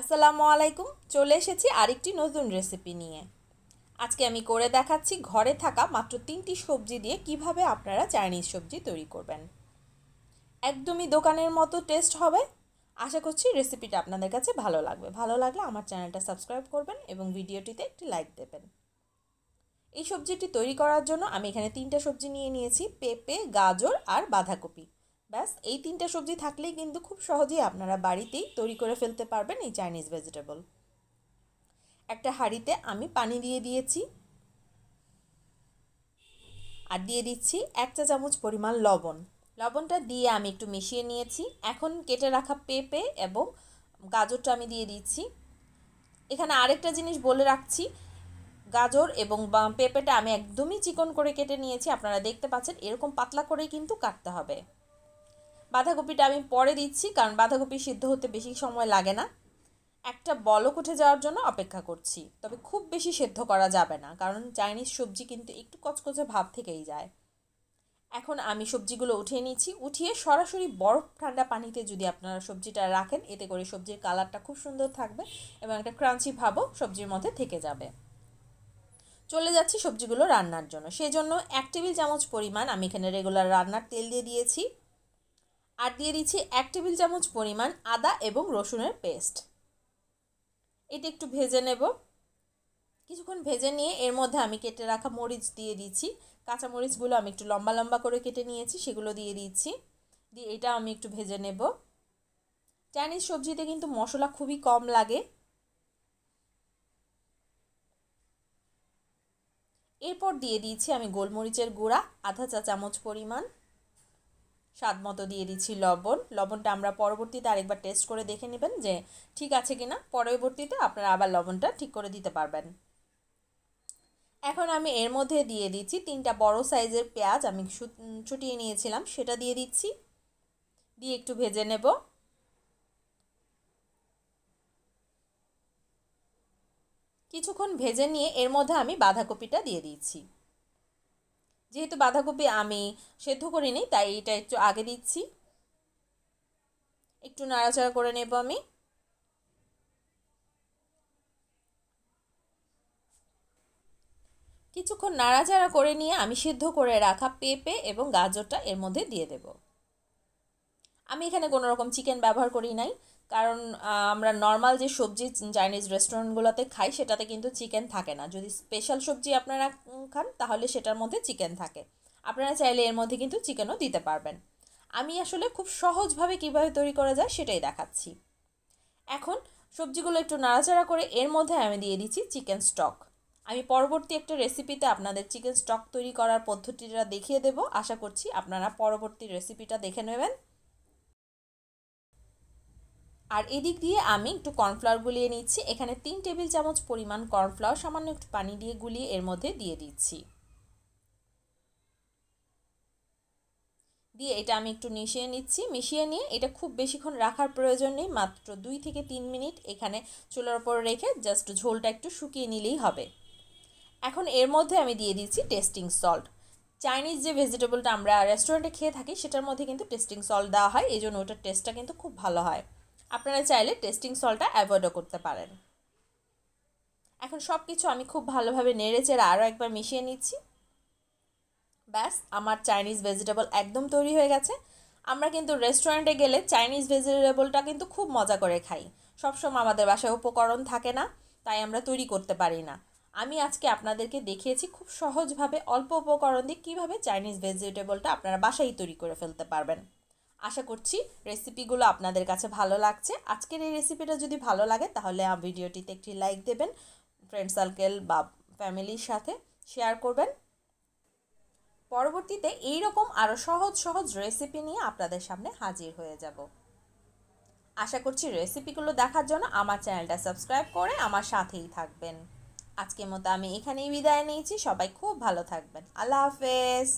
আসসালামু আলাইকুম চলে এসেছি আরেকটি নতুন রেসিপি নিয়ে আজকে আমি করে দেখাচ্ছি ঘরে থাকা মাত্র তিনটি সবজি দিয়ে কিভাবে আপনারা চাইনিজ সবজি তৈরি করবেন একদমই দোকানের মতো টেস্ট হবে আশা করছি রেসিপিটা আপনাদের কাছে ভালো লাগবে ভালো লাগলে আমার চ্যানেলটা সাবস্ক্রাইব করবেন এবং ভিডিওটিতে একটি লাইক দেবেন এই সবজিটি তৈরি করার জন্য আমি এখানে তিনটা সবজি নিয়ে নিয়েছি পেঁপে গাজর আর বাঁধাকপি ব্যাস এই তিনটা সবজি থাকলেই কিন্তু খুব সহজেই আপনারা বাড়িতেই তৈরি করে ফেলতে পারবেন এই চাইনিজ ভেজিটেবল একটা হাঁড়িতে আমি পানি দিয়ে দিয়েছি আর দিয়ে দিচ্ছি এক চা চামচ পরিমাণ লবণ লবণটা দিয়ে আমি একটু মিশিয়ে নিয়েছি এখন কেটে রাখা পেঁপে এবং গাজরটা আমি দিয়ে দিচ্ছি এখানে আরেকটা জিনিস বলে রাখছি গাজর এবং পেঁপেটা আমি একদমই চিকন করে কেটে নিয়েছি আপনারা দেখতে পাচ্ছেন এরকম পাতলা করেই কিন্তু কাটতে হবে বাঁধাকপিটা আমি পরে দিচ্ছি কারণ বাঁধাকপি সিদ্ধ হতে বেশি সময় লাগে না একটা বলক উঠে যাওয়ার জন্য অপেক্ষা করছি তবে খুব বেশি সেদ্ধ করা যাবে না কারণ চাইনিজ সবজি কিন্তু একটু কচকচে ভাব থেকেই যায় এখন আমি সবজিগুলো উঠিয়ে নিচ্ছি উঠিয়ে সরাসরি বরফ ঠান্ডা পানিতে যদি আপনারা সবজিটা রাখেন এতে করে সবজির কালারটা খুব সুন্দর থাকবে এবং একটা ক্রাঞ্চি ভাবও সবজির মধ্যে থেকে যাবে চলে যাচ্ছি সবজিগুলো রান্নার জন্য সেই জন্য এক টেবিল চামচ পরিমাণ আমি এখানে রেগুলার রান্নার তেল দিয়ে দিয়েছি আর দিয়ে দিচ্ছি এক টেবিল চামচ পরিমাণ আদা এবং রসুনের পেস্ট এটা একটু ভেজে নেব কিছুক্ষণ ভেজে নিয়ে এর মধ্যে আমি কেটে রাখা মরিচ দিয়ে দিচ্ছি কাঁচা মরিচগুলো আমি একটু লম্বা লম্বা করে কেটে নিয়েছি সেগুলো দিয়ে দিচ্ছি দিয়ে এটা আমি একটু ভেজে নেব চাইনিজ সবজিতে কিন্তু মশলা খুবই কম লাগে এরপর দিয়ে দিয়েছি আমি গোলমরিচের গুঁড়া আধা চা চামচ পরিমাণ স্বাদ মতো দিয়ে দিচ্ছি লবণ লবণটা আমরা পরবর্তীতে আরেকবার টেস্ট করে দেখে নেবেন যে ঠিক আছে কিনা পরবর্তীতে আপনারা আবার লবণটা ঠিক করে দিতে পারবেন এখন আমি এর মধ্যে দিয়ে দিচ্ছি তিনটা বড় সাইজের পেঁয়াজ আমি ছুটিয়ে নিয়েছিলাম সেটা দিয়ে দিচ্ছি দিয়ে একটু ভেজে নেব কিছুক্ষণ ভেজে নিয়ে এর মধ্যে আমি বাঁধাকপিটা দিয়ে দিচ্ছি যেহেতু বাঁধাকপি আমি সেদ্ধ করে নিই তাই এটা একটু আগে দিচ্ছি একটু নাড়াচাড়া করে নেব আমি কিছুক্ষণ নাড়াচাড়া করে নিয়ে আমি সিদ্ধ করে রাখা পেঁপে এবং গাজরটা এর মধ্যে দিয়ে দেব আমি এখানে কোনো রকম চিকেন ব্যবহার করি নাই কারণ আমরা নর্মাল যে সবজি চাইনিজ রেস্টুরেন্টগুলোতে খাই সেটাতে কিন্তু চিকেন থাকে না যদি স্পেশাল সবজি আপনারা খান তাহলে সেটার মধ্যে চিকেন থাকে আপনারা চাইলে এর মধ্যে কিন্তু চিকেনও দিতে পারবেন আমি আসলে খুব সহজভাবে কিভাবে তৈরি করা যায় সেটাই দেখাচ্ছি এখন সবজিগুলো একটু নাড়াচাড়া করে এর মধ্যে আমি দিয়ে দিচ্ছি চিকেন স্টক আমি পরবর্তী একটা রেসিপিতে আপনাদের চিকেন স্টক তৈরি করার পদ্ধতিটা দেখিয়ে দেব আশা করছি আপনারা পরবর্তী রেসিপিটা দেখে নেবেন আর এদিক দিয়ে আমি একটু কর্নফ্লাওয়ার গুলিয়ে নিচ্ছি এখানে তিন টেবিল চামচ পরিমাণ কর্নফ্লাওয়ার সামান্য একটু পানি দিয়ে গুলিয়ে এর মধ্যে দিয়ে দিচ্ছি দিয়ে এটা আমি একটু মিশিয়ে নিচ্ছি মিশিয়ে নিয়ে এটা খুব বেশিক্ষণ রাখার প্রয়োজন নেই মাত্র দুই থেকে তিন মিনিট এখানে চুলার ওপর রেখে জাস্ট ঝোলটা একটু শুকিয়ে নিলেই হবে এখন এর মধ্যে আমি দিয়ে দিচ্ছি টেস্টিং সল্ট চাইনিজ যে ভেজিটেবলটা আমরা রেস্টুরেন্টে খেয়ে থাকি সেটার মধ্যে কিন্তু টেস্টিং সল্ট দেওয়া হয় এই জন্য ওটার টেস্টটা কিন্তু খুব ভালো হয় আপনারা চাইলে টেস্টিং সলটা অ্যাভয়েডও করতে পারেন এখন সব কিছু আমি খুব ভালোভাবে নেড়েচেড়ে আরও একবার মিশিয়ে নিচ্ছি ব্যাস আমার চাইনিজ ভেজিটেবল একদম তৈরি হয়ে গেছে আমরা কিন্তু রেস্টুরেন্টে গেলে চাইনিজ ভেজিটেবলটা কিন্তু খুব মজা করে খাই সবসময় আমাদের বাসায় উপকরণ থাকে না তাই আমরা তৈরি করতে পারি না আমি আজকে আপনাদেরকে দেখিয়েছি খুব সহজভাবে অল্প উপকরণ দিয়ে কীভাবে চাইনিজ ভেজিটেবলটা আপনারা বাসায় তৈরি করে ফেলতে পারবেন আশা করছি রেসিপিগুলো আপনাদের কাছে ভালো লাগছে আজকের এই রেসিপিটা যদি ভালো লাগে তাহলে ভিডিওটিতে একটি লাইক দেবেন ফ্রেন্ড সার্কেল বা ফ্যামিলির সাথে শেয়ার করবেন পরবর্তীতে এই রকম আরও সহজ সহজ রেসিপি নিয়ে আপনাদের সামনে হাজির হয়ে যাব আশা করছি রেসিপিগুলো দেখার জন্য আমার চ্যানেলটা সাবস্ক্রাইব করে আমার সাথেই থাকবেন আজকের মতো আমি এখানেই বিদায় নিয়েছি সবাই খুব ভালো থাকবেন আল্লাহ হাফেজ